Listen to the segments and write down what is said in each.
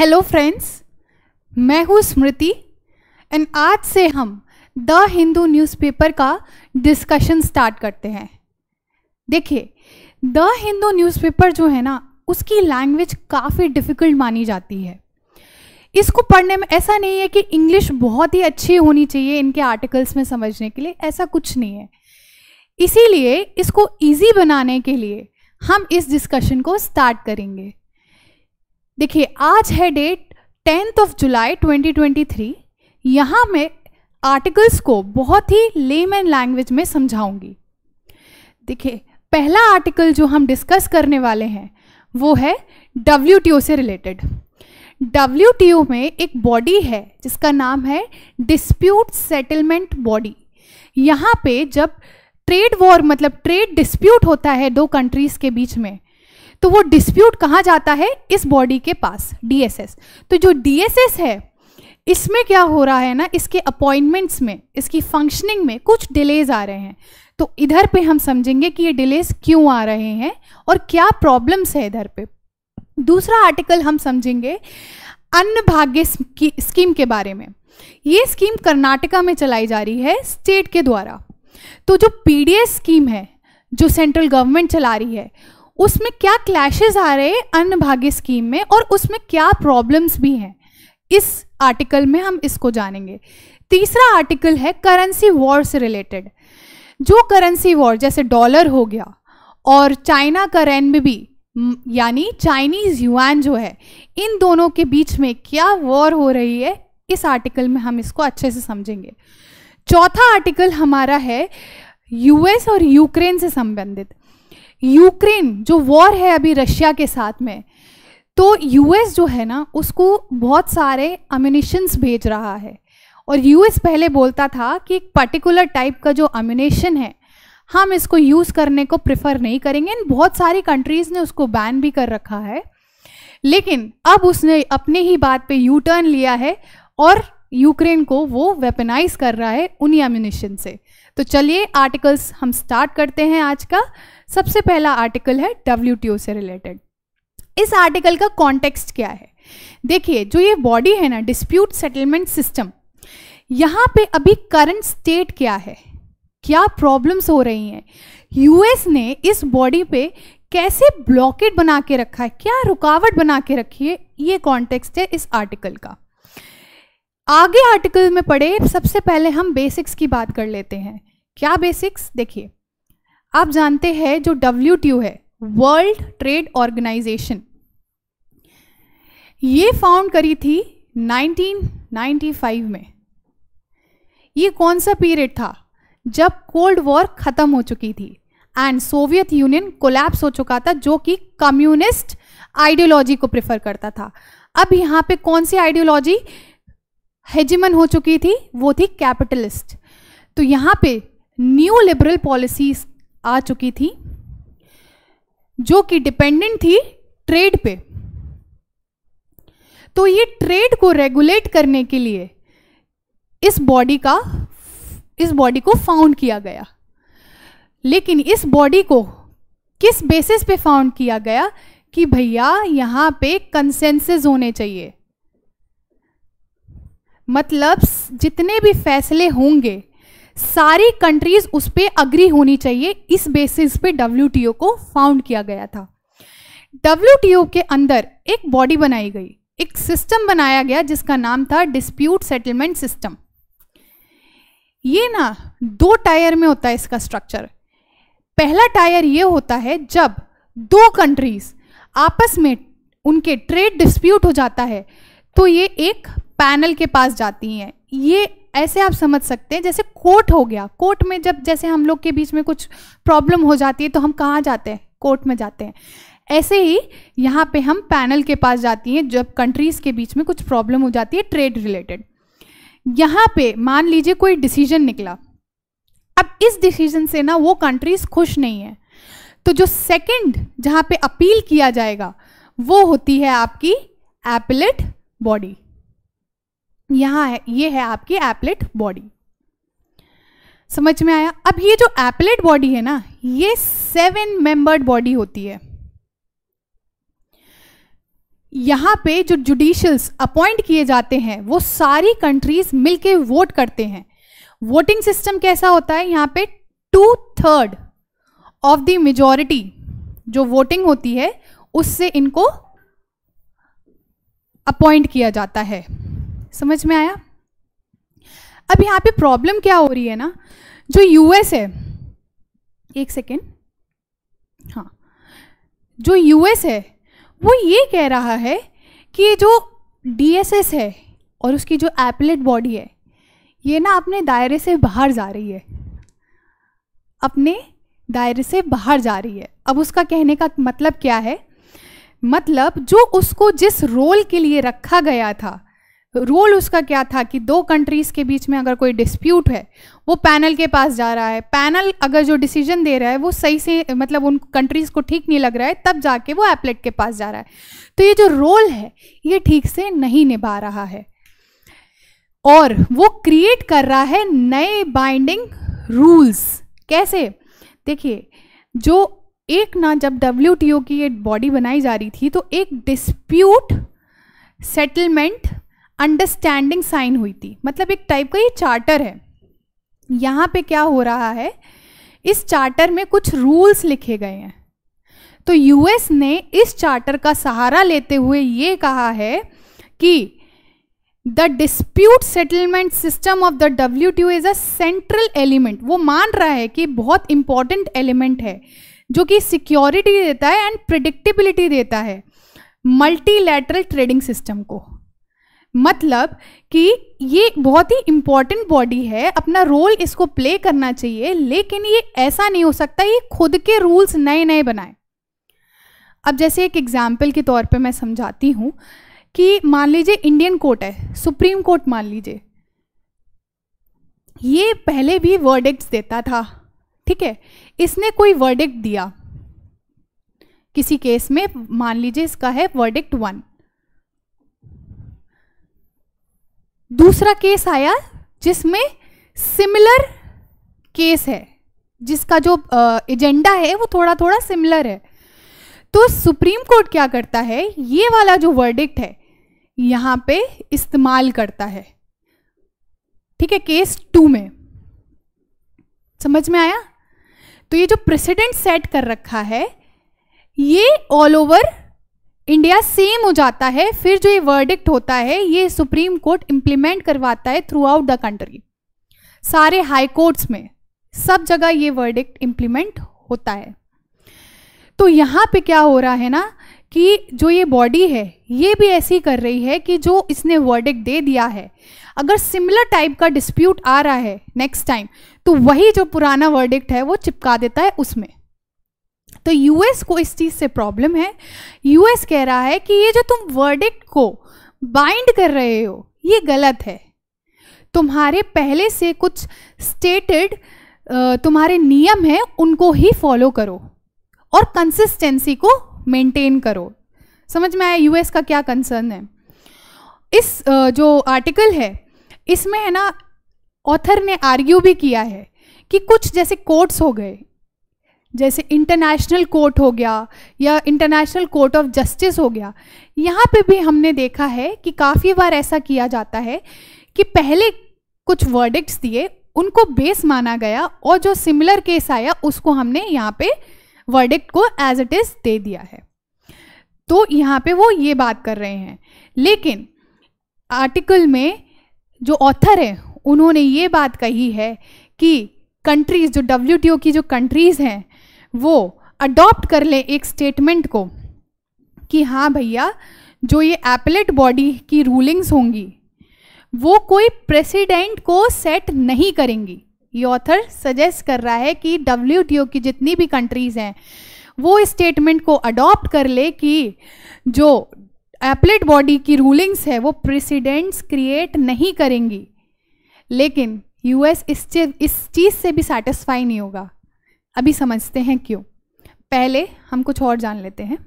hello friends मैं हूँ स्मृति and आज से हम द हिंदू न्यूज़पेपर का डिस्कशन स्टार्ट करते हैं देखिए द हिंदू न्यूज़पेपर जो है ना उसकी लैंग्वेज काफ़ी डिफ़िकल्ट मानी जाती है इसको पढ़ने में ऐसा नहीं है कि इंग्लिश बहुत ही अच्छी होनी चाहिए इनके आर्टिकल्स में समझने के लिए ऐसा कुछ नहीं है इसीलिए इसको ईजी बनाने के लिए हम इस डिस्कशन को स्टार्ट करेंगे देखिए आज है डेट टेंथ ऑफ जुलाई 2023 यहाँ मैं आर्टिकल्स को बहुत ही लेम एंड लैंग्वेज में समझाऊंगी देखिए पहला आर्टिकल जो हम डिस्कस करने वाले हैं वो है डब्ल्यू से रिलेटेड डब्ल्यू में एक बॉडी है जिसका नाम है डिस्प्यूट सेटलमेंट बॉडी यहाँ पे जब ट्रेड वॉर मतलब ट्रेड डिस्प्यूट होता है दो कंट्रीज़ के बीच में तो वो डिस्प्यूट कहाँ जाता है इस बॉडी के पास डीएसएस तो जो डीएसएस है इसमें क्या हो रहा है ना इसके अपॉइंटमेंट्स में इसकी फंक्शनिंग में कुछ डिलेज आ रहे हैं तो इधर पे हम समझेंगे कि ये डिलेज क्यों आ रहे हैं और क्या प्रॉब्लम्स है इधर पे दूसरा आर्टिकल हम समझेंगे अन्न भाग्य स्कीम के बारे में ये स्कीम कर्नाटका में चलाई जा रही है स्टेट के द्वारा तो जो पीडीएस स्कीम है जो सेंट्रल गवर्नमेंट चला रही है उसमें क्या क्लैशेज आ रहे हैं अन्य भाग्य स्कीम में और उसमें क्या प्रॉब्लम्स भी हैं इस आर्टिकल में हम इसको जानेंगे तीसरा आर्टिकल है करेंसी वॉर से रिलेटेड जो करेंसी वॉर जैसे डॉलर हो गया और चाइना का रेन भी यानी चाइनीज युआन जो है इन दोनों के बीच में क्या वॉर हो रही है इस आर्टिकल में हम इसको अच्छे से समझेंगे चौथा आर्टिकल हमारा है यूएस और यूक्रेन से संबंधित यूक्रेन जो वॉर है अभी रशिया के साथ में तो यूएस जो है ना उसको बहुत सारे अम्यूनिशंस भेज रहा है और यूएस पहले बोलता था कि एक पर्टिकुलर टाइप का जो अम्यूनेशन है हम इसको यूज़ करने को प्रेफर नहीं करेंगे बहुत सारी कंट्रीज़ ने उसको बैन भी कर रखा है लेकिन अब उसने अपने ही बात पे यू टर्न लिया है और यूक्रेन को वो वेपनाइज कर रहा है उन्हीं अम्यूनिशन से तो चलिए आर्टिकल्स हम स्टार्ट करते हैं आज का सबसे पहला आर्टिकल है डब्ल्यू से रिलेटेड इस आर्टिकल का कॉन्टेक्स्ट क्या है देखिए जो ये बॉडी है ना डिस्प्यूट सेटलमेंट सिस्टम यहाँ पे अभी करंट स्टेट क्या है क्या प्रॉब्लम्स हो रही हैं यूएस ने इस बॉडी पे कैसे ब्लॉकेट बना के रखा है क्या रुकावट बना के रखी है ये कॉन्टेक्स्ट है इस आर्टिकल का आगे आर्टिकल में पढ़े सबसे पहले हम बेसिक्स की बात कर लेते हैं क्या बेसिक्स देखिए आप जानते हैं जो डब्ल्यू है वर्ल्ड ट्रेड ऑर्गेनाइजेशन ये फाउंड करी थी 1995 में ये कौन सा पीरियड था जब कोल्ड वॉर खत्म हो चुकी थी एंड सोवियत यूनियन कोलैप्स हो चुका था जो कि कम्युनिस्ट आइडियोलॉजी को प्रेफर करता था अब यहाँ पे कौन सी आइडियोलॉजी हेजिमन हो चुकी थी वो थी कैपिटलिस्ट तो यहाँ पे न्यू लिबरल पॉलिसीज आ चुकी थी जो कि डिपेंडेंट थी ट्रेड पे तो ये ट्रेड को रेगुलेट करने के लिए इस बॉडी का इस बॉडी को फाउंड किया गया लेकिन इस बॉडी को किस बेसिस पे फाउंड किया गया कि भैया यहां पे कंसेंसस होने चाहिए मतलब जितने भी फैसले होंगे सारी कंट्रीज उस पर अग्री होनी चाहिए इस बेसिस पे डब्ल्यू को फाउंड किया गया था डब्ल्यू के अंदर एक बॉडी बनाई गई एक सिस्टम बनाया गया जिसका नाम था डिस्प्यूट सेटलमेंट सिस्टम ये ना दो टायर में होता है इसका स्ट्रक्चर पहला टायर ये होता है जब दो कंट्रीज आपस में उनके ट्रेड डिस्प्यूट हो जाता है तो ये एक पैनल के पास जाती हैं ये ऐसे आप समझ सकते हैं जैसे कोर्ट हो गया कोर्ट में जब जैसे हम लोग के बीच में कुछ प्रॉब्लम हो जाती है तो हम कहाँ जाते हैं कोर्ट में जाते हैं ऐसे ही यहाँ पे हम पैनल के पास जाती हैं जब कंट्रीज़ के बीच में कुछ प्रॉब्लम हो जाती है ट्रेड रिलेटेड यहाँ पे मान लीजिए कोई डिसीजन निकला अब इस डिसीजन से ना वो कंट्रीज़ खुश नहीं है तो जो सेकंड जहाँ पे अपील किया जाएगा वो होती है आपकी एपलेट बॉडी यहाँ है ये है आपकी एपलेट बॉडी समझ में आया अब ये जो एपलेट बॉडी है ना ये सेवन मेंबर्ड बॉडी होती है यहां पे जो जुडिशल्स अपॉइंट किए जाते हैं वो सारी कंट्रीज मिलके वोट करते हैं वोटिंग सिस्टम कैसा होता है यहां पे two third of the majority जो वोटिंग होती है उससे इनको अपॉइंट किया जाता है समझ में आया अब यहाँ पे प्रॉब्लम क्या हो रही है ना जो यूएस है एक सेकेंड हाँ जो यूएस है वो ये कह रहा है कि जो डीएसएस है और उसकी जो एपलेट बॉडी है ये ना अपने दायरे से बाहर जा रही है अपने दायरे से बाहर जा रही है अब उसका कहने का मतलब क्या है मतलब जो उसको जिस रोल के लिए रखा गया था रोल उसका क्या था कि दो कंट्रीज़ के बीच में अगर कोई डिस्प्यूट है वो पैनल के पास जा रहा है पैनल अगर जो डिसीजन दे रहा है वो सही से मतलब उन कंट्रीज़ को ठीक नहीं लग रहा है तब जाके वो एपलेट के पास जा रहा है तो ये जो रोल है ये ठीक से नहीं निभा रहा है और वो क्रिएट कर रहा है नए बाइंडिंग रूल्स कैसे देखिए जो एक ना जब डब्ल्यू की ये बॉडी बनाई जा रही थी तो एक डिस्प्यूट सेटलमेंट अंडरस्टैंडिंग साइन हुई थी मतलब एक टाइप का ये चार्टर है यहाँ पे क्या हो रहा है इस चार्टर में कुछ रूल्स लिखे गए हैं तो यूएस ने इस चार्टर का सहारा लेते हुए ये कहा है कि the dispute settlement system of the W T is a central element वो मान रहा है कि बहुत इंपॉर्टेंट एलिमेंट है जो कि सिक्योरिटी देता है एंड प्रिडिक्टेबिलिटी देता है मल्टीलैटरल ट्रेडिंग सिस्टम को मतलब कि ये बहुत ही इम्पॉर्टेंट बॉडी है अपना रोल इसको प्ले करना चाहिए लेकिन ये ऐसा नहीं हो सकता ये खुद के रूल्स नए नए बनाए अब जैसे एक एग्ज़ाम्पल के तौर पे मैं समझाती हूँ कि मान लीजिए इंडियन कोर्ट है सुप्रीम कोर्ट मान लीजिए ये पहले भी वर्डिक्ट देता था ठीक है इसने कोई वर्डिक्ट दिया किसी केस में मान लीजिए इसका है वर्डिक्ट वन दूसरा केस आया जिसमें सिमिलर केस है जिसका जो एजेंडा है वो थोड़ा थोड़ा सिमिलर है तो सुप्रीम कोर्ट क्या करता है ये वाला जो वर्डिक्ट है यहां पे इस्तेमाल करता है ठीक है केस टू में समझ में आया तो ये जो प्रेसिडेंट सेट कर रखा है ये ऑल ओवर इंडिया सेम हो जाता है फिर जो ये वर्डिक्ट होता है ये सुप्रीम कोर्ट इम्प्लीमेंट करवाता है थ्रू आउट द कंट्री सारे हाई कोर्ट्स में सब जगह ये वर्डिक्ट इम्प्लीमेंट होता है तो यहाँ पे क्या हो रहा है ना कि जो ये बॉडी है ये भी ऐसी कर रही है कि जो इसने वर्डिक्ट दे दिया है अगर सिमिलर टाइप का डिस्प्यूट आ रहा है नेक्स्ट टाइम तो वही जो पुराना वर्डिक्ट है वो चिपका देता है उसमें तो यूएस को इस चीज़ से प्रॉब्लम है यूएस कह रहा है कि ये जो तुम वर्डिक्ट को बाइंड कर रहे हो ये गलत है तुम्हारे पहले से कुछ स्टेटेड तुम्हारे नियम हैं उनको ही फॉलो करो और कंसिस्टेंसी को मेंटेन करो समझ में आया यूएस का क्या कंसर्न है इस जो आर्टिकल है इसमें है ना ऑथर ने आर्ग्यू भी किया है कि कुछ जैसे कोर्ट्स हो गए जैसे इंटरनेशनल कोर्ट हो गया या इंटरनेशनल कोर्ट ऑफ जस्टिस हो गया यहाँ पे भी हमने देखा है कि काफ़ी बार ऐसा किया जाता है कि पहले कुछ वर्डिक्ट्स दिए उनको बेस माना गया और जो सिमिलर केस आया उसको हमने यहाँ पे वर्डिक्ट को एज इट इज़ दे दिया है तो यहाँ पे वो ये बात कर रहे हैं लेकिन आर्टिकल में जो ऑथर है उन्होंने ये बात कही है कि कंट्रीज़ जो डब्ल्यू की जो कंट्रीज़ हैं वो अडॉप्ट कर लें एक स्टेटमेंट को कि हाँ भैया जो ये एपलेट बॉडी की रूलिंग्स होंगी वो कोई प्रेसिडेंट को सेट नहीं करेंगी ये ऑथर सजेस्ट कर रहा है कि डब्ल्यू की जितनी भी कंट्रीज़ हैं वो इस स्टेटमेंट को अडॉप्ट कर ले कि जो एपलेट बॉडी की रूलिंग्स है वो प्रेसिडेंट्स क्रिएट नहीं करेंगी लेकिन यूएस इस चीज़ इस चीज़ से भी सेटिस्फाई नहीं होगा अभी समझते हैं क्यों पहले हम कुछ और जान लेते हैं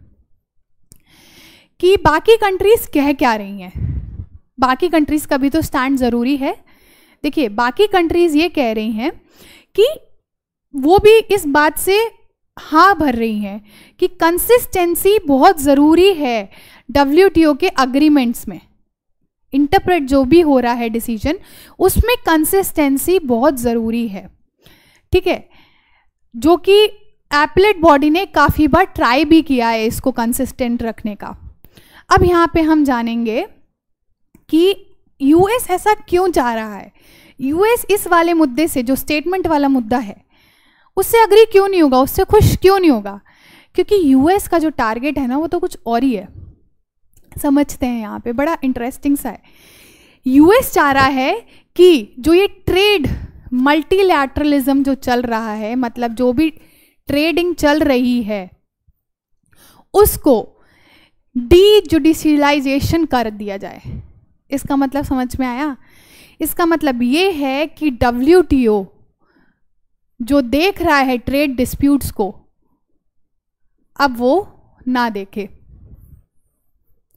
कि बाकी कंट्रीज़ कह क्या रही हैं बाकी कंट्रीज़ का भी तो स्टैंड ज़रूरी है देखिए बाकी कंट्रीज़ ये कह रही हैं कि वो भी इस बात से हाँ भर रही हैं कि कंसिस्टेंसी बहुत ज़रूरी है डब्ल्यू के अग्रीमेंट्स में इंटरप्रेट जो भी हो रहा है डिसीजन उसमें कंसिस्टेंसी बहुत ज़रूरी है ठीक है जो कि एपलेट बॉडी ने काफ़ी बार ट्राई भी किया है इसको कंसिस्टेंट रखने का अब यहाँ पे हम जानेंगे कि यूएस ऐसा क्यों चाह रहा है यूएस इस वाले मुद्दे से जो स्टेटमेंट वाला मुद्दा है उससे अग्री क्यों नहीं होगा उससे खुश क्यों नहीं होगा क्योंकि यूएस का जो टारगेट है ना वो तो कुछ और ही है समझते हैं यहाँ पे बड़ा इंटरेस्टिंग सा है यूएस चाह रहा है कि जो ये ट्रेड मल्टीलैटरलिज्म जो चल रहा है मतलब जो भी ट्रेडिंग चल रही है उसको डी जुडिशलाइजेशन कर दिया जाए इसका मतलब समझ में आया इसका मतलब ये है कि डब्ल्यू जो देख रहा है ट्रेड डिस्प्यूट्स को अब वो ना देखे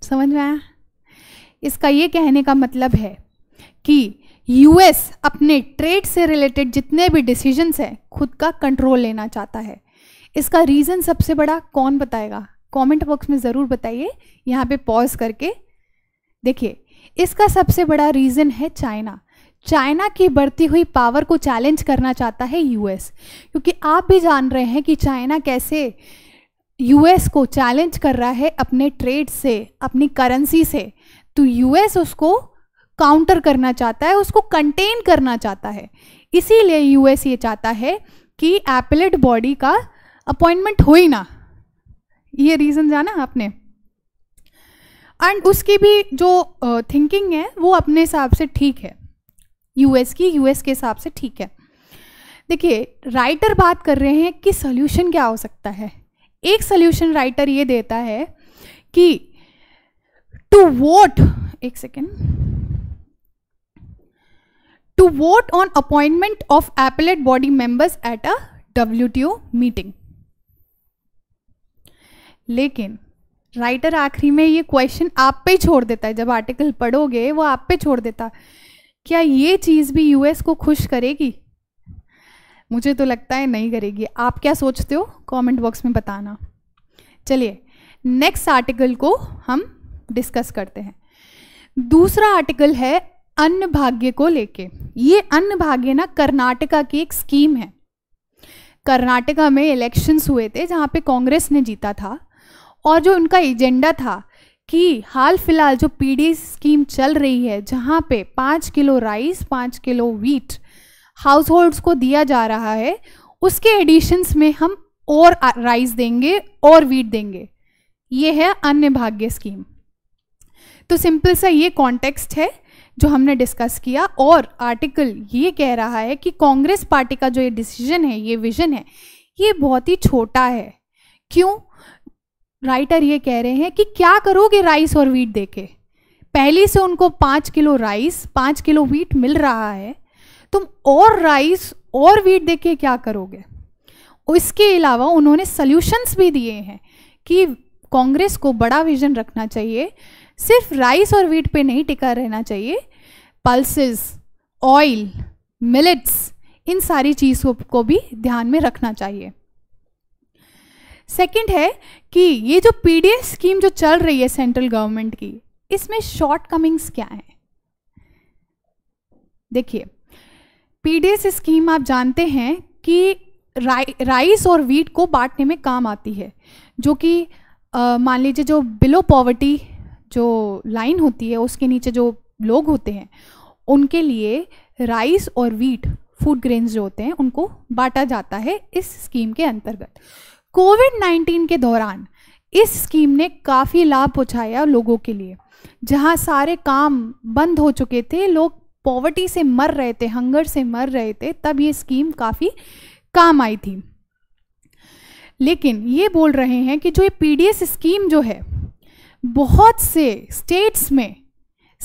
समझ में आया इसका ये कहने का मतलब है कि यूएस अपने ट्रेड से रिलेटेड जितने भी डिसीजंस हैं खुद का कंट्रोल लेना चाहता है इसका रीज़न सबसे बड़ा कौन बताएगा कमेंट बॉक्स में ज़रूर बताइए यहाँ पे पॉज करके देखिए इसका सबसे बड़ा रीज़न है चाइना चाइना की बढ़ती हुई पावर को चैलेंज करना चाहता है यूएस क्योंकि आप भी जान रहे हैं कि चाइना कैसे यूएस को चैलेंज कर रहा है अपने ट्रेड से अपनी करेंसी से तो यूएस उसको काउंटर करना चाहता है उसको कंटेन करना चाहता है इसीलिए यूएस ये चाहता है कि एपलेट बॉडी का अपॉइंटमेंट हो ही ना ये रीज़न जाना आपने एंड उसकी भी जो थिंकिंग uh, है वो अपने हिसाब से ठीक है यूएस की यूएस के हिसाब से ठीक है देखिए राइटर बात कर रहे हैं कि सोल्यूशन क्या हो सकता है एक सोल्यूशन राइटर ये देता है कि टू वोट एक second to vote on appointment of appellate body members W T O meeting लेकिन राइटर आखिरी में ये क्वेश्चन आप पे छोड़ देता है जब आर्टिकल पढ़ोगे वो आप पे छोड़ देता क्या ये चीज़ भी यूएस को खुश करेगी मुझे तो लगता है नहीं करेगी आप क्या सोचते हो कमेंट बॉक्स में बताना चलिए नेक्स्ट आर्टिकल को हम डिस्कस करते हैं दूसरा आर्टिकल है अन्न भाग्य को लेके ये अन्न भाग्य ना कर्नाटका की एक स्कीम है कर्नाटका में इलेक्शंस हुए थे जहाँ पे कांग्रेस ने जीता था और जो उनका एजेंडा था कि हाल फिलहाल जो पीडी स्कीम चल रही है जहाँ पे पाँच किलो राइस पाँच किलो वीट हाउस होल्ड्स को दिया जा रहा है उसके एडिशंस में हम और राइस देंगे और वीट देंगे ये है अन्य भाग्य स्कीम तो सिंपल सा ये कॉन्टेक्स्ट है जो हमने डिस्कस किया और आर्टिकल ये कह रहा है कि कांग्रेस पार्टी का जो ये डिसीजन है ये विजन है ये बहुत ही छोटा है क्यों राइटर ये कह रहे हैं कि क्या करोगे राइस और वीट देके पहले से उनको पाँच किलो राइस पाँच किलो वीट मिल रहा है तुम और राइस और वीट देके क्या करोगे इसके अलावा उन्होंने सल्यूशंस भी दिए हैं कि कांग्रेस को बड़ा विजन रखना चाहिए सिर्फ राइस और वीट पे नहीं टिका रहना चाहिए पल्सेस ऑयल मिलेट्स इन सारी चीज़ों को भी ध्यान में रखना चाहिए सेकंड है कि ये जो पी स्कीम जो चल रही है सेंट्रल गवर्नमेंट की इसमें शॉर्टकमिंग्स क्या हैं देखिए पीडीएस स्कीम आप जानते हैं कि रा, राइस और वीट को बांटने में काम आती है जो कि मान लीजिए जो बिलो पॉवर्टी जो लाइन होती है उसके नीचे जो लोग होते हैं उनके लिए राइस और वीट फूड ग्रेन्स जो होते हैं उनको बांटा जाता है इस स्कीम के अंतर्गत कोविड नाइन्टीन के दौरान इस स्कीम ने काफ़ी लाभ पहुँचाया लोगों के लिए जहाँ सारे काम बंद हो चुके थे लोग पॉवर्टी से मर रहे थे हंगर से मर रहे थे तब ये स्कीम काफ़ी काम आई थी लेकिन ये बोल रहे हैं कि जो ये पीडीएस स्कीम जो है बहुत से स्टेट्स में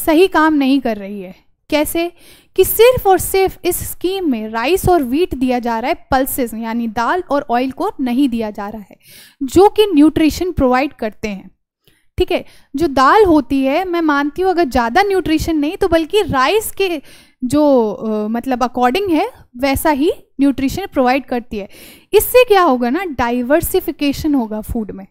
सही काम नहीं कर रही है कैसे कि सिर्फ और सिर्फ इस स्कीम में राइस और वीट दिया जा रहा है पल्सेस यानी दाल और ऑयल को नहीं दिया जा रहा है जो कि न्यूट्रिशन प्रोवाइड करते हैं ठीक है जो दाल होती है मैं मानती हूँ अगर ज़्यादा न्यूट्रिशन नहीं तो बल्कि राइस के जो आ, मतलब अकॉर्डिंग है वैसा ही न्यूट्रिशन प्रोवाइड करती है इससे क्या होगा ना डाइवर्सिफिकेशन होगा फूड में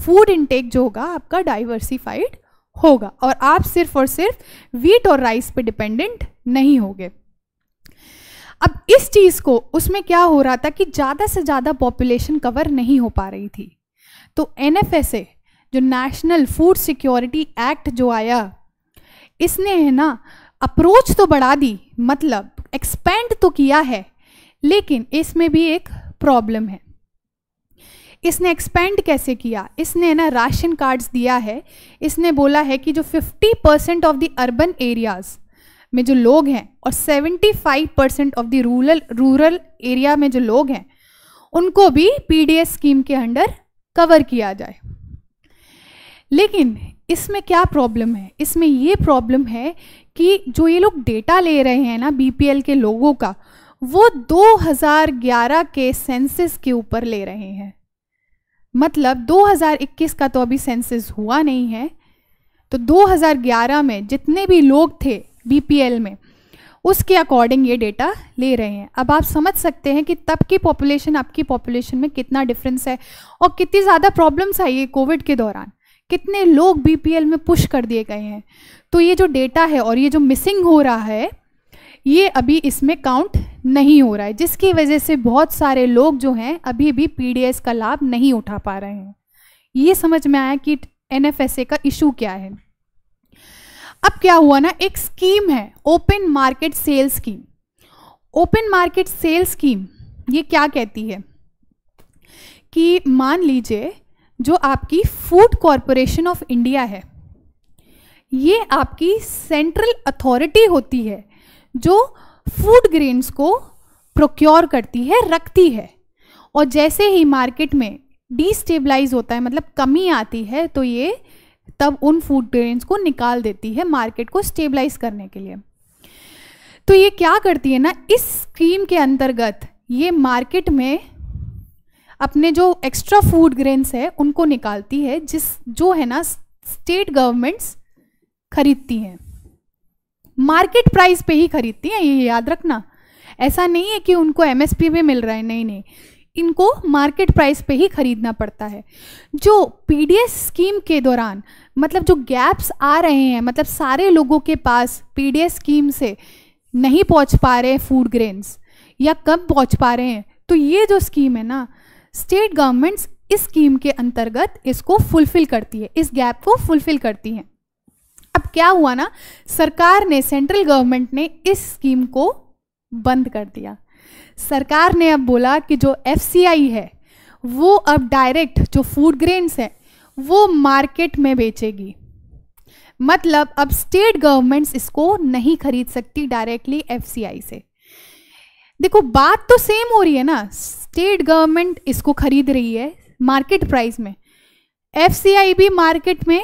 फूड इनटेक जो होगा आपका डाइवर्सिफाइड होगा और आप सिर्फ और सिर्फ वीट और राइस पे डिपेंडेंट नहीं होंगे अब इस चीज़ को उसमें क्या हो रहा था कि ज़्यादा से ज़्यादा पॉपुलेशन कवर नहीं हो पा रही थी तो एन जो नेशनल फूड सिक्योरिटी एक्ट जो आया इसने है ना अप्रोच तो बढ़ा दी मतलब एक्सपेंड तो किया है लेकिन इसमें भी एक प्रॉब्लम है इसने एक्सपेंड कैसे किया इसने ना राशन कार्ड्स दिया है इसने बोला है कि जो 50 percent of the urban areas में जो लोग हैं और 75 percent of the rural rural area में जो लोग हैं उनको भी पी स्कीम के अंडर कवर किया जाए लेकिन इसमें क्या प्रॉब्लम है इसमें ये प्रॉब्लम है कि जो ये लोग डेटा ले रहे हैं ना बी के लोगों का वो 2011 के सेंसिस के ऊपर ले रहे हैं मतलब 2021 का तो अभी सेंसिस हुआ नहीं है तो 2011 में जितने भी लोग थे बी में उसके अकॉर्डिंग ये डेटा ले रहे हैं अब आप समझ सकते हैं कि तब की पॉपुलेशन आपकी पॉपुलेशन में कितना डिफरेंस है और कितनी ज़्यादा प्रॉब्लम्स आई है कोविड के दौरान कितने लोग बी में पुश कर दिए गए हैं तो ये जो डेटा है और ये जो मिसिंग हो रहा है ये अभी इसमें काउंट नहीं हो रहा है जिसकी वजह से बहुत सारे लोग जो हैं अभी भी पीडीएस का लाभ नहीं उठा पा रहे हैं ये समझ में आया कि एनएफएसए का इशू क्या है अब क्या हुआ ना एक स्कीम है open market sale scheme open market sale scheme ये क्या कहती है कि मान लीजिए जो आपकी फूड कॉरपोरेशन ऑफ इंडिया है ये आपकी सेंट्रल अथॉरिटी होती है जो फूड ग्रेन्स को प्रोक्योर करती है रखती है और जैसे ही मार्केट में डिस्टेबलाइज होता है मतलब कमी आती है तो ये तब उन फूड ग्रेन्स को निकाल देती है मार्केट को स्टेबलाइज करने के लिए तो ये क्या करती है ना इस स्कीम के अंतर्गत ये मार्केट में अपने जो एक्स्ट्रा फूड ग्रेन्स है उनको निकालती है जिस जो है ना स्टेट गवर्नमेंट्स खरीदती हैं मार्केट प्राइस पे ही खरीदती हैं ये याद रखना ऐसा नहीं है कि उनको एमएसपी में मिल रहा है नहीं नहीं इनको मार्केट प्राइस पे ही खरीदना पड़ता है जो पीडीएस स्कीम के दौरान मतलब जो गैप्स आ रहे हैं मतलब सारे लोगों के पास पीडीएस स्कीम से नहीं पहुंच पा रहे फूड ग्रेन्स या कब पहुंच पा रहे हैं तो ये जो स्कीम है ना स्टेट गवर्नमेंट्स इस स्कीम के अंतर्गत इसको फुलफिल करती है इस गैप को फुलफिल करती हैं क्या हुआ ना सरकार ने सेंट्रल गवर्नमेंट ने इस स्कीम को बंद कर दिया सरकार ने अब बोला कि जो एफ है वो अब डायरेक्ट जो फूड ग्रेन्स हैं वो मार्केट में बेचेगी मतलब अब स्टेट गवर्नमेंट्स इसको नहीं खरीद सकती डायरेक्टली एफ से देखो बात तो सेम हो रही है ना स्टेट गवर्नमेंट इसको खरीद रही है मार्केट प्राइस में एफ भी मार्केट में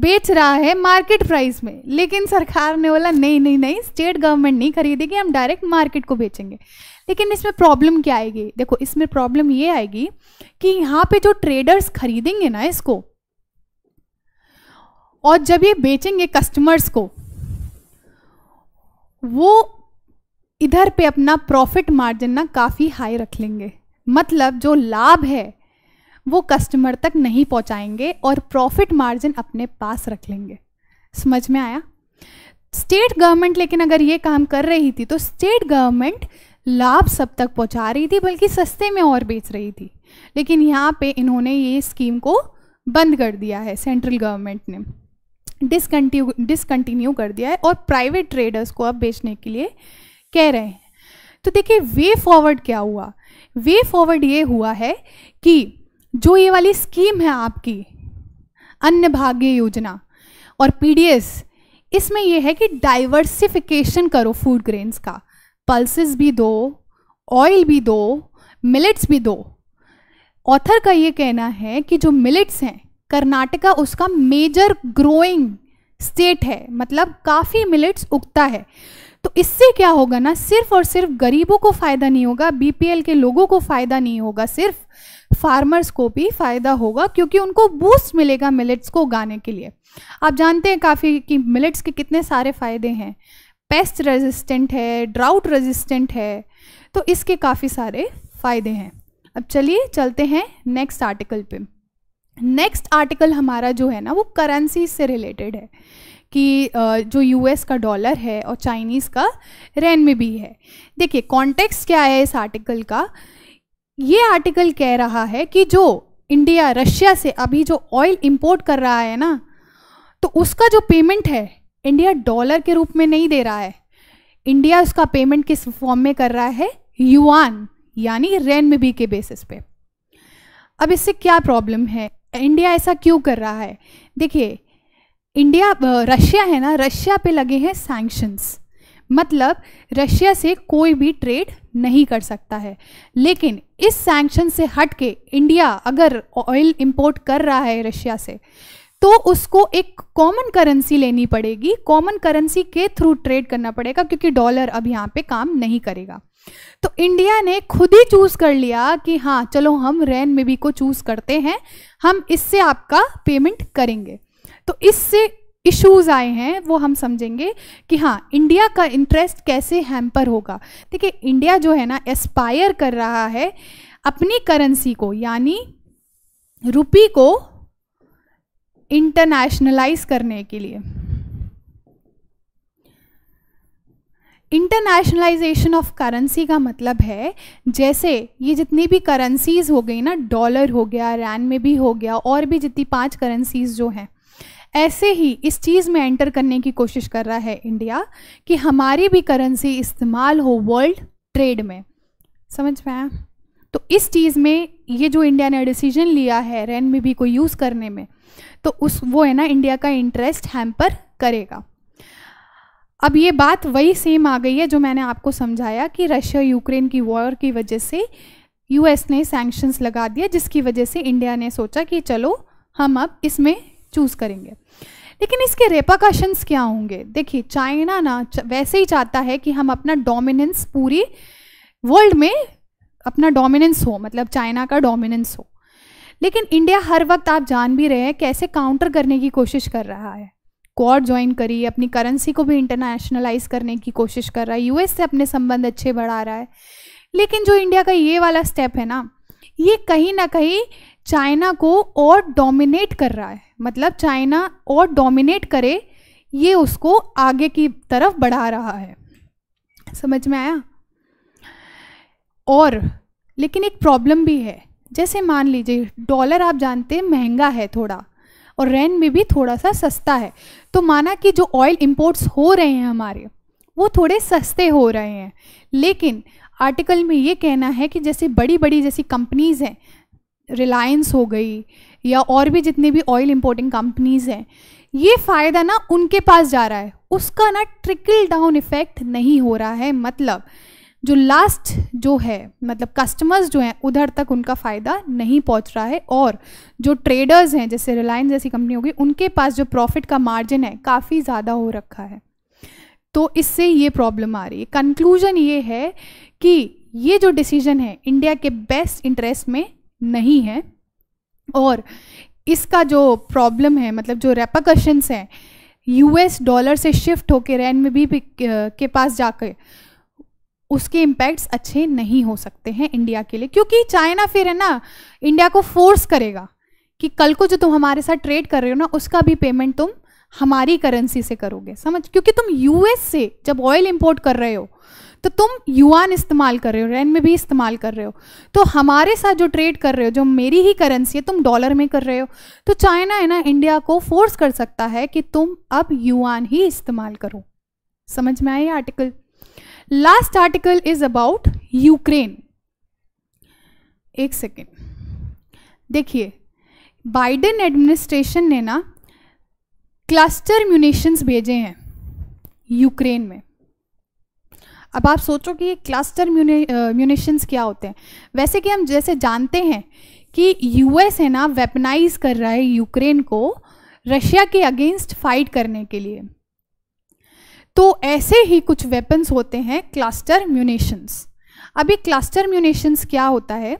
बेच रहा है मार्केट प्राइस में लेकिन सरकार ने बोला नहीं नहीं नहीं स्टेट गवर्नमेंट नहीं खरीदेगी हम डायरेक्ट मार्केट को बेचेंगे लेकिन इसमें प्रॉब्लम क्या आएगी देखो इसमें प्रॉब्लम ये आएगी कि यहाँ पे जो ट्रेडर्स खरीदेंगे ना इसको और जब ये बेचेंगे कस्टमर्स को वो इधर पे अपना प्रॉफिट मार्जिन ना काफ़ी हाई रख लेंगे मतलब जो लाभ है वो कस्टमर तक नहीं पहुंचाएंगे और प्रॉफिट मार्जिन अपने पास रख लेंगे समझ में आया स्टेट गवर्नमेंट लेकिन अगर ये काम कर रही थी तो स्टेट गवर्नमेंट लाभ सब तक पहुंचा रही थी बल्कि सस्ते में और बेच रही थी लेकिन यहाँ पे इन्होंने ये स्कीम को बंद कर दिया है सेंट्रल गवर्नमेंट ने डिसकंटिन्यू डिसकंटिन्यू कर दिया है और प्राइवेट ट्रेडर्स को अब बेचने के लिए कह रहे हैं तो देखिए वे फॉरवर्ड क्या हुआ वे फॉरवर्ड ये हुआ है कि जो ये वाली स्कीम है आपकी अन्य भाग्य योजना और पीडीएस इसमें यह है कि डाइवर्सिफिकेशन करो फूड ग्रेन्स का पल्सेस भी दो ऑयल भी दो मिलेट्स भी दो ऑथर का ये कहना है कि जो मिलेट्स हैं कर्नाटका उसका मेजर ग्रोइंग स्टेट है मतलब काफ़ी मिलेट्स उगता है तो इससे क्या होगा ना सिर्फ और सिर्फ गरीबों को फ़ायदा नहीं होगा बीपीएल के लोगों को फ़ायदा नहीं होगा सिर्फ फार्मर्स को भी फ़ायदा होगा क्योंकि उनको बूस्ट मिलेगा मिलेट्स को उगाने के लिए आप जानते हैं काफ़ी कि मिलेट्स के कितने सारे फ़ायदे हैं पेस्ट रेजिस्टेंट है ड्राउट रेजिस्टेंट है तो इसके काफ़ी सारे फ़ायदे हैं अब चलिए चलते हैं नेक्स्ट आर्टिकल पे नेक्स्ट आर्टिकल हमारा जो है ना वो करेंसी से रिलेटेड है कि जो यूएस का डॉलर है और चाइनीज़ का रेन में भी है देखिए कॉन्टेक्स्ट क्या है इस आर्टिकल का ये आर्टिकल कह रहा है कि जो इंडिया रशिया से अभी जो ऑयल इंपोर्ट कर रहा है ना तो उसका जो पेमेंट है इंडिया डॉलर के रूप में नहीं दे रहा है इंडिया उसका पेमेंट किस फॉर्म में कर रहा है युआन यानी में बी के बेसिस पे अब इससे क्या प्रॉब्लम है इंडिया ऐसा क्यों कर रहा है देखिए इंडिया रशिया है ना रशिया पे लगे हैं सैंक्शंस मतलब रशिया से कोई भी ट्रेड नहीं कर सकता है लेकिन इस सैंक्शन से हट के इंडिया अगर ऑयल इंपोर्ट कर रहा है रशिया से तो उसको एक कॉमन करेंसी लेनी पड़ेगी कॉमन करेंसी के थ्रू ट्रेड करना पड़ेगा क्योंकि डॉलर अब यहाँ पे काम नहीं करेगा तो इंडिया ने खुद ही चूज कर लिया कि हाँ चलो हम रैन में भी को चूज करते हैं हम इससे आपका पेमेंट करेंगे तो इससे इश्यूज आए हैं वो हम समझेंगे कि हाँ इंडिया का इंटरेस्ट कैसे हैम्पर होगा देखिए इंडिया जो है ना एस्पायर कर रहा है अपनी करेंसी को यानी रुपी को इंटरनेशनलाइज करने के लिए इंटरनेशनलाइजेशन ऑफ करेंसी का मतलब है जैसे ये जितनी भी करेंसीज हो गई ना डॉलर हो गया रैन में भी हो गया और भी जितनी पांच करेंसीज जो हैं ऐसे ही इस चीज़ में एंटर करने की कोशिश कर रहा है इंडिया कि हमारी भी करेंसी इस्तेमाल हो वर्ल्ड ट्रेड में समझ में तो इस चीज़ में ये जो इंडिया ने डिसीजन लिया है रेन में भी को यूज़ करने में तो उस वो है ना इंडिया का इंटरेस्ट हैम्पर करेगा अब ये बात वही सेम आ गई है जो मैंने आपको समझाया कि रशिया यूक्रेन की वॉर की वजह से यूएस ने सैंक्शंस लगा दिया जिसकी वजह से इंडिया ने सोचा कि चलो हम अब इसमें चूज़ करेंगे लेकिन इसके रेपाकाशंस क्या होंगे देखिए चाइना ना वैसे ही चाहता है कि हम अपना डोमिनेंस पूरी वर्ल्ड में अपना डोमिनेंस हो मतलब चाइना का डोमिनेंस हो लेकिन इंडिया हर वक्त आप जान भी रहे हैं कैसे काउंटर करने की कोशिश कर रहा है क्वार ज्वाइन करी अपनी करेंसी को भी इंटरनेशनलाइज करने की कोशिश कर रहा है यूएस से अपने संबंध अच्छे बढ़ा रहा है लेकिन जो इंडिया का ये वाला स्टेप है ना ये कहीं ना कहीं चाइना को और डोमिनेट कर रहा है मतलब चाइना और डोमिनेट करे ये उसको आगे की तरफ बढ़ा रहा है समझ में आया और लेकिन एक प्रॉब्लम भी है जैसे मान लीजिए डॉलर आप जानते हैं महंगा है थोड़ा और रैन में भी थोड़ा सा सस्ता है तो माना कि जो ऑयल इंपोर्ट्स हो रहे हैं हमारे वो थोड़े सस्ते हो रहे हैं लेकिन आर्टिकल में ये कहना है कि जैसे बड़ी बड़ी जैसी कंपनीज़ हैं रिलायंस हो गई या और भी जितने भी ऑयल इम्पोर्टिंग कंपनीज़ हैं ये फ़ायदा ना उनके पास जा रहा है उसका ना ट्रिकल डाउन इफ़ेक्ट नहीं हो रहा है मतलब जो लास्ट जो है मतलब कस्टमर्स जो हैं उधर तक उनका फ़ायदा नहीं पहुंच रहा है और जो ट्रेडर्स हैं जैसे रिलायंस जैसी कंपनी होगी उनके पास जो प्रॉफिट का मार्जिन है काफ़ी ज़्यादा हो रखा है तो इससे ये प्रॉब्लम आ रही है कंक्लूजन ये है कि ये जो डिसीजन है इंडिया के बेस्ट इंटरेस्ट में नहीं है और इसका जो प्रॉब्लम है मतलब जो रेपाकशंस हैं यूएस डॉलर से शिफ्ट होकर रैन में भी, भी के पास जाकर उसके इम्पैक्ट्स अच्छे नहीं हो सकते हैं इंडिया के लिए क्योंकि चाइना फिर है ना इंडिया को फोर्स करेगा कि कल को जो तुम हमारे साथ ट्रेड कर रहे हो ना उसका भी पेमेंट तुम हमारी करेंसी से करोगे समझ क्योंकि तुम यूएस से जब ऑयल इम्पोर्ट कर रहे हो तो तुम युआन इस्तेमाल कर रहे हो रैन में भी इस्तेमाल कर रहे हो तो हमारे साथ जो ट्रेड कर रहे हो जो मेरी ही करेंसी है तुम डॉलर में कर रहे हो तो चाइना है ना इंडिया को फोर्स कर सकता है कि तुम अब युआन ही इस्तेमाल करो समझ में आए article last article is about Ukraine एक सेकेंड देखिए बाइडन एडमिनिस्ट्रेशन ने ना क्लस्टर म्यूनिशंस भेजे हैं यूक्रेन में अब आप सोचो कि ये क्लस्टर म्यूनिशंस क्या होते हैं वैसे कि हम जैसे जानते हैं कि यूएस है ना वेपनाइज कर रहा है यूक्रेन को रशिया के अगेंस्ट फाइट करने के लिए तो ऐसे ही कुछ वेपन्स होते हैं क्लस्टर म्यूनेशंस अभी क्लस्टर म्यूनिशंस क्या होता है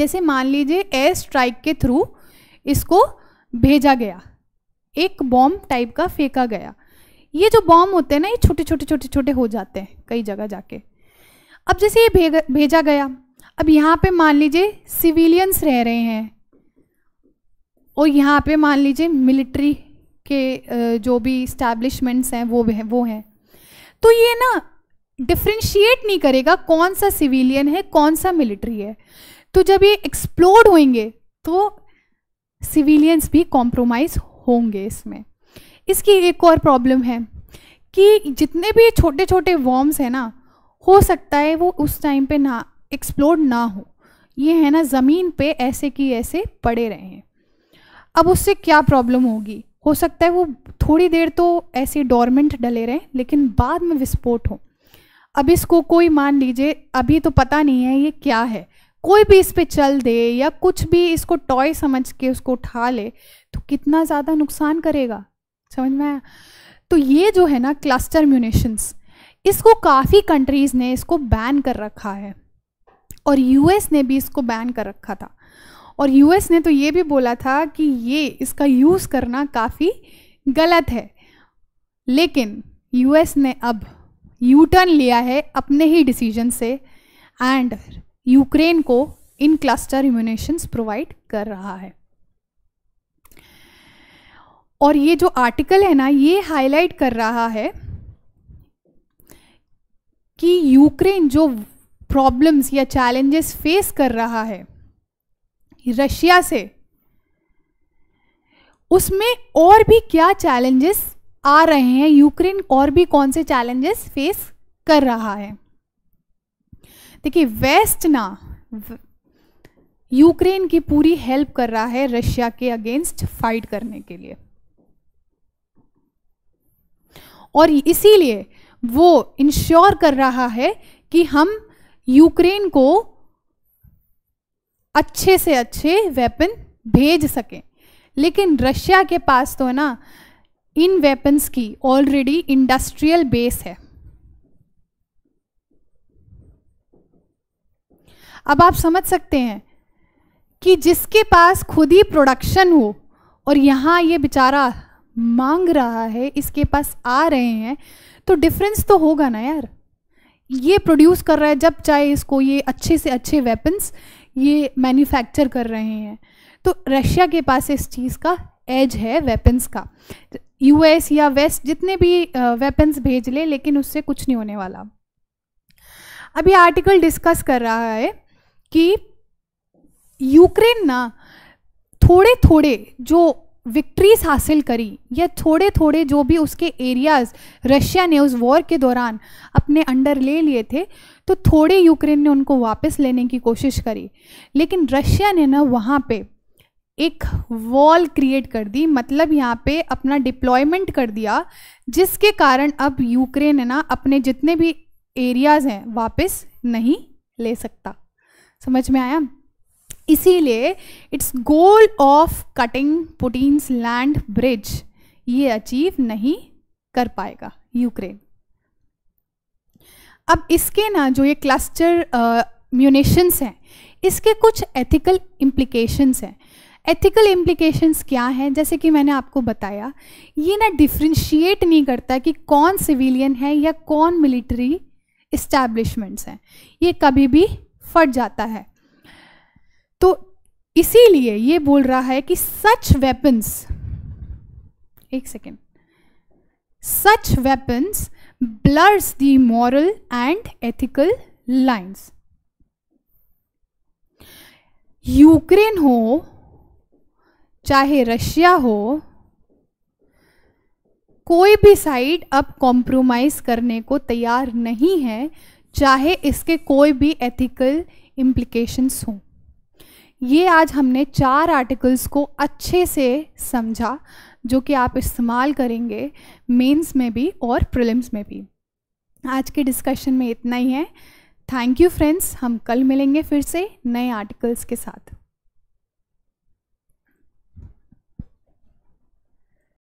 जैसे मान लीजिए एयर स्ट्राइक के थ्रू इसको भेजा गया एक बॉम्ब टाइप का फेंका गया ये जो बॉम्ब होते हैं ना ये छोटे छोटे छोटे छोटे हो जाते हैं कई जगह जाके अब जैसे ये भेजा, भेजा गया अब यहाँ पे मान लीजिए सिविलियंस रह रहे हैं और यहाँ पे मान लीजिए मिलिट्री के जो भी इस्टेब्लिशमेंट्स हैं वो है वो हैं तो ये ना डिफ्रेंशिएट नहीं करेगा कौन सा सिविलियन है कौन सा मिलिट्री है तो जब ये एक्सप्लोड होंगे तो सिविलियंस भी कॉम्प्रोमाइज़ होंगे इसमें इसकी एक और प्रॉब्लम है कि जितने भी छोटे छोटे वॉर्म्स हैं ना हो सकता है वो उस टाइम पे ना एक्सप्लोर ना हो ये है ना ज़मीन पे ऐसे कि ऐसे पड़े रहे हैं अब उससे क्या प्रॉब्लम होगी हो सकता है वो थोड़ी देर तो ऐसे डॉर्मेंट डले रहें लेकिन बाद में विस्फोट हो अब इसको कोई मान लीजिए अभी तो पता नहीं है ये क्या है कोई भी इस पे चल दे या कुछ भी इसको टॉय समझ के उसको उठा ले तो कितना ज़्यादा नुकसान करेगा समझ में आया तो ये जो है ना क्लस्टर म्यूनिशंस इसको काफ़ी कंट्रीज़ ने इसको बैन कर रखा है और यूएस ने भी इसको बैन कर रखा था और यूएस ने तो ये भी बोला था कि ये इसका यूज़ करना काफ़ी गलत है लेकिन यूएस ने अब यू टर्न लिया है अपने ही डिसीजन से एंड यूक्रेन को इन क्लस्टर इम्यूनेशंस प्रोवाइड कर रहा है और ये जो आर्टिकल है ना ये हाईलाइट कर रहा है कि यूक्रेन जो प्रॉब्लम्स या चैलेंजेस फेस कर रहा है रशिया से उसमें और भी क्या चैलेंजेस आ रहे हैं यूक्रेन और भी कौन से चैलेंजेस फेस कर रहा है देखिए वेस्ट ना यूक्रेन की पूरी हेल्प कर रहा है रशिया के अगेंस्ट फाइट करने के लिए और इसीलिए वो इंश्योर कर रहा है कि हम यूक्रेन को अच्छे से अच्छे वेपन भेज सकें लेकिन रशिया के पास तो ना इन वेपन्स की ऑलरेडी इंडस्ट्रियल बेस है अब आप समझ सकते हैं कि जिसके पास खुद ही प्रोडक्शन हो और यहाँ ये बेचारा मांग रहा है इसके पास आ रहे हैं तो डिफरेंस तो होगा ना यार ये प्रोड्यूस कर रहा है जब चाहे इसको ये अच्छे से अच्छे वेपन्स ये मैन्युफैक्चर कर रहे हैं तो रशिया के पास इस चीज़ का एज है वेपन्स का यूएस या वेस्ट जितने भी वेपन्स भेज ले लेकिन उससे कुछ नहीं होने वाला अब ये आर्टिकल डिस्कस कर रहा है कि यूक्रेन ना थोड़े थोड़े जो विक्ट्रीज हासिल करी या थोड़े थोड़े जो भी उसके एरियाज़ रशिया ने उस वॉर के दौरान अपने अंडर ले लिए थे तो थोड़े यूक्रेन ने उनको वापस लेने की कोशिश करी लेकिन रशिया ने ना वहाँ पे एक वॉल क्रिएट कर दी मतलब यहाँ पे अपना डिप्लॉयमेंट कर दिया जिसके कारण अब यूक्रेन है ना अपने जितने भी एरियाज़ हैं वापस नहीं ले सकता समझ में आया इसीलिए it's goal of cutting Putin's land bridge ये अचीव नहीं कर पाएगा यूक्रेन अब इसके ना जो ये क्लस्टर म्यूनिशंस हैं इसके कुछ एथिकल इम्प्लिकेशंस हैं एथिकल इम्प्लिकेशंस क्या हैं जैसे कि मैंने आपको बताया ये ना डिफ्रेंशिएट नहीं करता कि कौन सिविलियन है या कौन मिलिट्री इस्टेब्लिशमेंट्स हैं ये कभी भी फट जाता है तो इसीलिए ये बोल रहा है कि सच वेपन्स एक second such weapons blurs the moral and ethical lines Ukraine हो चाहे रशिया हो कोई भी साइड अब कॉम्प्रोमाइज करने को तैयार नहीं है चाहे इसके कोई भी एथिकल इम्प्लीकेशंस हों ये आज हमने चार आर्टिकल्स को अच्छे से समझा जो कि आप इस्तेमाल करेंगे मेंस में भी और प्रिलिम्स में भी आज के डिस्कशन में इतना ही है थैंक यू फ्रेंड्स हम कल मिलेंगे फिर से नए आर्टिकल्स के साथ